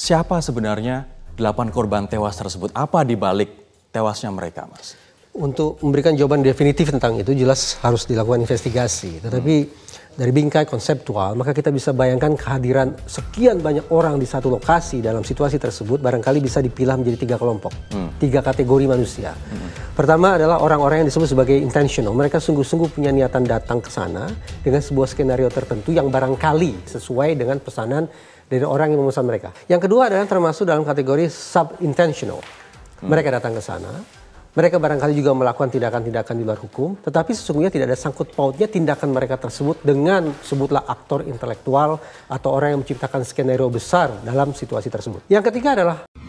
Siapa sebenarnya delapan korban tewas tersebut? Apa dibalik tewasnya mereka, Mas? Untuk memberikan jawaban definitif tentang itu jelas harus dilakukan investigasi. Tetapi hmm dari bingkai konseptual, maka kita bisa bayangkan kehadiran sekian banyak orang di satu lokasi dalam situasi tersebut barangkali bisa dipilah menjadi tiga kelompok, hmm. tiga kategori manusia. Hmm. Pertama adalah orang-orang yang disebut sebagai intentional. Mereka sungguh-sungguh punya niatan datang ke sana dengan sebuah skenario tertentu yang barangkali sesuai dengan pesanan dari orang yang memesan mereka. Yang kedua adalah termasuk dalam kategori sub-intentional. Hmm. Mereka datang ke sana mereka barangkali juga melakukan tindakan-tindakan di luar hukum, tetapi sesungguhnya tidak ada sangkut pautnya tindakan mereka tersebut dengan sebutlah aktor intelektual atau orang yang menciptakan skenario besar dalam situasi tersebut. Yang ketiga adalah